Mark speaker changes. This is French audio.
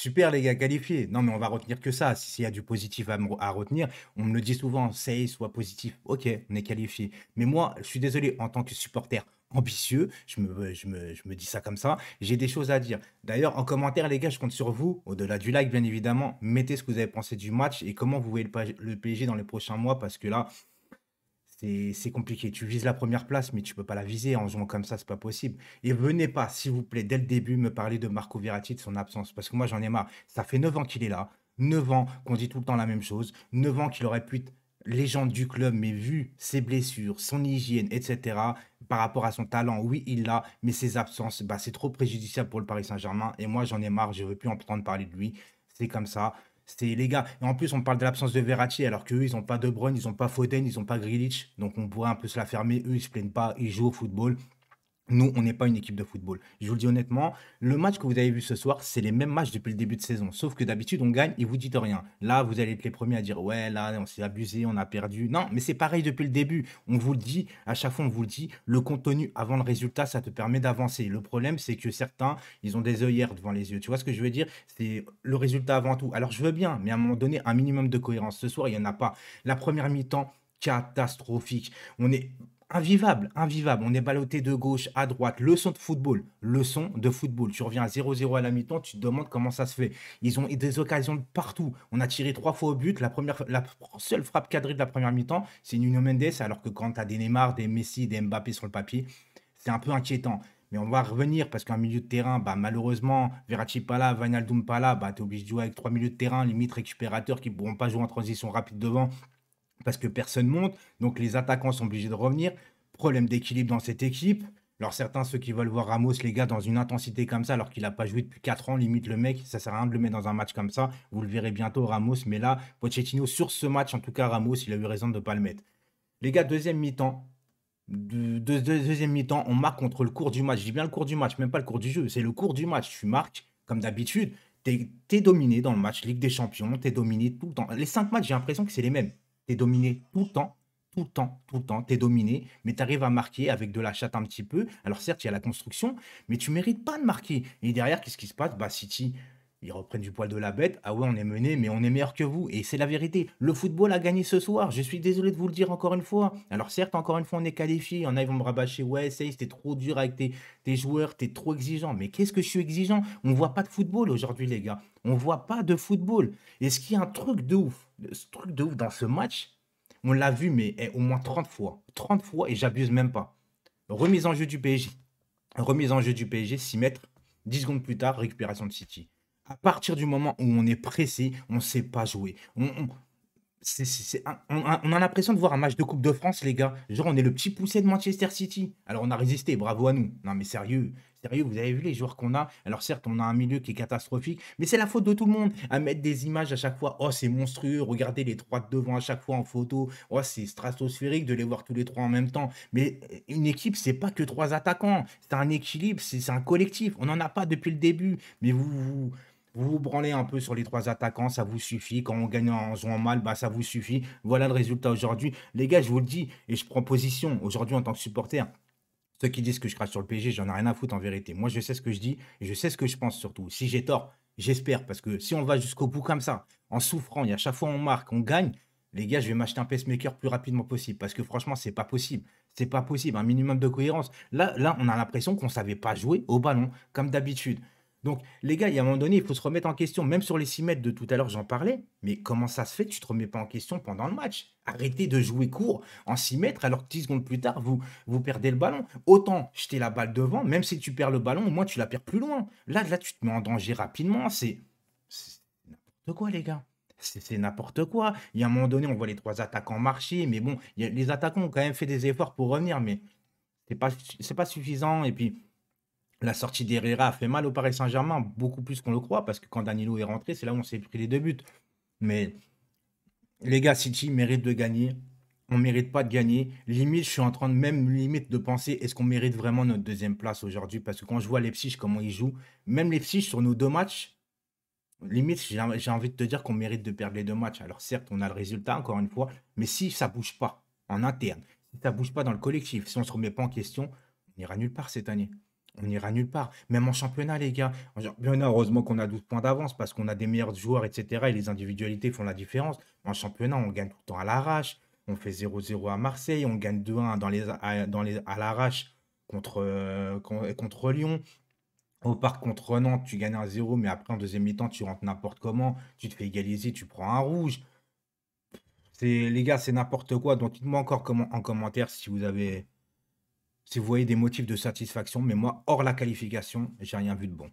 Speaker 1: Super les gars qualifiés. Non mais on va retenir que ça. S'il y a du positif à, retenir, on me le dit souvent, c'est soit positif. Ok, on est qualifié. Mais moi, je suis désolé, en tant que supporter ambitieux, je me, dis ça comme ça, j'ai des choses à dire. D'ailleurs, en commentaire les gars, je compte sur vous, au-delà du like bien évidemment, mettez ce que vous avez pensé du match et comment vous voyez le, le PSG dans les prochains mois parce que là, c'est compliqué. Tu vises la première place, mais tu peux pas la viser en jouant comme ça, c'est pas possible. Et venez pas, s'il vous plaît, dès le début, me parler de Marco Verratti, de son absence, parce que moi j'en ai marre. Ça fait 9 ans qu'il est là, 9 ans qu'on dit tout le temps la même chose, 9 ans qu'il aurait pu être légende du club, mais vu ses blessures, son hygiène, etc., par rapport à son talent, oui, il l'a, mais ses absences, bah, c'est trop préjudiciable pour le Paris Saint-Germain. Et moi j'en ai marre, je veux plus entendre parler de lui. C'est comme ça. C'était les gars. Et en plus, on parle de l'absence de Verratti, alors qu'eux, ils n'ont pas De Bruyne, ils n'ont pas Foden, ils n'ont pas Grilich. Donc, on pourrait un peu se la fermer. Eux, ils se plaignent pas, ils jouent au football. Nous, on n'est pas une équipe de football. Je vous le dis honnêtement, le match que vous avez vu ce soir, c'est les mêmes matchs depuis le début de saison. Sauf que d'habitude, on gagne et vous dites rien. Là, vous allez être les premiers à dire Ouais, là, on s'est abusé, on a perdu. Non, mais c'est pareil depuis le début. On vous le dit, à chaque fois, on vous le dit. Le contenu avant le résultat, ça te permet d'avancer. Le problème, c'est que certains, ils ont des œillères devant les yeux. Tu vois ce que je veux dire C'est le résultat avant tout. Alors, je veux bien, mais à un moment donné, un minimum de cohérence. Ce soir, il n'y en a pas. La première mi-temps, catastrophique. On est invivable, invivable. On est ballotté de gauche à droite. Leçon de football, leçon de football. Tu reviens à 0-0 à la mi-temps, tu te demandes comment ça se fait. Ils ont eu des occasions partout. On a tiré trois fois au but. La, première, la seule frappe cadrée de la première mi-temps, c'est Nuno Mendes, alors que quand tu as des Neymar, des Messi, des Mbappé sur le papier, c'est un peu inquiétant. Mais on va revenir parce qu'un milieu de terrain, bah, malheureusement, Verratti pas là, Vanaldum pas là, bah, tu es obligé de jouer avec trois milieux de terrain, limite récupérateurs qui ne pourront pas jouer en transition rapide devant parce que personne monte, donc les attaquants sont obligés de revenir. Problème d'équilibre dans cette équipe. Alors certains, ceux qui veulent voir Ramos, les gars, dans une intensité comme ça, alors qu'il n'a pas joué depuis 4 ans, limite le mec, ça sert à rien de le mettre dans un match comme ça. Vous le verrez bientôt, Ramos. Mais là, Pochettino, sur ce match, en tout cas, Ramos, il a eu raison de ne pas le mettre. Les gars, deuxième mi-temps. deuxième mi-temps, on marque contre le cours du match. Je dis bien le cours du match, même pas le cours du jeu. C'est le cours du match. Tu marques, comme d'habitude. T'es es dominé dans le match. Ligue des Champions, t'es dominé tout le Les cinq matchs, j'ai l'impression que c'est les mêmes. T'es dominé tout le temps, tout le temps, tout le temps. T'es dominé, mais tu arrives à marquer avec de la chatte un petit peu. Alors certes, il y a la construction, mais tu mérites pas de marquer. Et derrière, qu'est-ce qui se passe Bah City ils reprennent du poil de la bête. Ah ouais, on est mené, mais on est meilleur que vous. Et c'est la vérité. Le football a gagné ce soir. Je suis désolé de vous le dire encore une fois. Alors certes, encore une fois, on est qualifié. en a, ils vont me rabâcher. Ouais, ça c'était trop dur avec tes, tes joueurs. T'es trop exigeant. Mais qu'est-ce que je suis exigeant On voit pas de football aujourd'hui, les gars. On voit pas de football. Et ce qui est un truc de ouf, ce truc de ouf dans ce match, on l'a vu, mais eh, au moins 30 fois. 30 fois, et j'abuse même pas. Remise en jeu du PSG. Remise en jeu du PSG, 6 mètres. 10 secondes plus tard, récupération de City. À partir du moment où on est pressé, on ne sait pas jouer. On, a l'impression de voir un match de Coupe de France, les gars. Genre, on est le petit poussé de Manchester City. Alors, on a résisté, bravo à nous. Non, mais sérieux, sérieux, vous avez vu les joueurs qu'on a. Alors, certes, on a un milieu qui est catastrophique, mais c'est la faute de tout le monde. À mettre des images à chaque fois, oh, c'est monstrueux, regardez les trois devant à chaque fois en photo. Oh, c'est stratosphérique de les voir tous les trois en même temps. Mais euh, une équipe, c'est pas que trois attaquants. C'est un équilibre, c'est un collectif. On n'en a pas depuis le début. Mais vous vous vous branlez un peu sur les trois attaquants, ça vous suffit. Quand on gagne en jouant mal, bah, ça vous suffit. Voilà le résultat aujourd'hui. Les gars, je vous le dis et je prends position aujourd'hui en tant que supporter. Ceux qui disent que je crache sur le PSG, j'en ai rien à foutre en vérité. Moi, je sais ce que je dis et je sais ce que je pense surtout. Si j'ai tort, j'espère parce que si on va jusqu'au bout comme ça, en souffrant, et à chaque fois on marque, on gagne, les gars, je vais m'acheter un pacemaker plus rapidement possible parce que franchement, c'est pas possible. C'est pas possible, un minimum de cohérence. Là, là on a l'impression qu'on savait pas jouer au ballon comme d'habitude. Donc, les gars, il y a un moment donné, il faut se remettre en question. Même sur les 6 mètres de tout à l'heure, j'en parlais. Mais comment ça se fait que tu ne te remets pas en question pendant le match Arrêtez de jouer court en 6 mètres alors que 10 secondes plus tard, vous, vous perdez le ballon. Autant jeter la balle devant, même si tu perds le ballon, au moins tu la perds plus loin. Là, là tu te mets en danger rapidement. C'est n'importe quoi, les gars c'est n'importe quoi. Il y a un moment donné, on voit les trois attaquants marcher, mais bon, les attaquants ont quand même fait des efforts pour revenir, mais c'est pas, pas suffisant. Et puis, la sortie d'Herrera a fait mal au Paris Saint-Germain, beaucoup plus qu'on le croit, parce que quand Danilo est rentré, c'est là où on s'est pris les deux buts. Mais les gars, City mérite de gagner. On mérite pas de gagner. Limite, je suis en train de même limite de penser est-ce qu'on mérite vraiment notre deuxième place aujourd'hui Parce que quand je vois les psyches, comment ils jouent, même les psyches sur nos deux matchs, limite, j'ai envie de te dire qu'on mérite de perdre les deux matchs. Alors certes, on a le résultat, encore une fois, mais si ça bouge pas en interne, si ça bouge pas dans le collectif, si on ne se remet pas en question, on ira nulle part cette année on n'ira nulle part. Même en championnat, les gars. Bien heureusement qu'on a 12 points d'avance parce qu'on a des meilleurs joueurs, etc. Et les individualités font la différence. En championnat, on gagne tout le temps à l'arrache. On fait 0-0 à Marseille. On gagne 2-1 dans les, à, dans les, à l'arrache contre, euh, contre Lyon. Au parc contre Nantes, tu gagnes 1-0, mais après en deuxième mi-temps, tu rentres n'importe comment. Tu te fais égaliser, tu prends un rouge. C'est, les gars, c'est n'importe quoi. Donc dites-moi encore en commentaire si vous avez si vous voyez des motifs de satisfaction, mais moi, hors la qualification, j'ai rien vu de bon.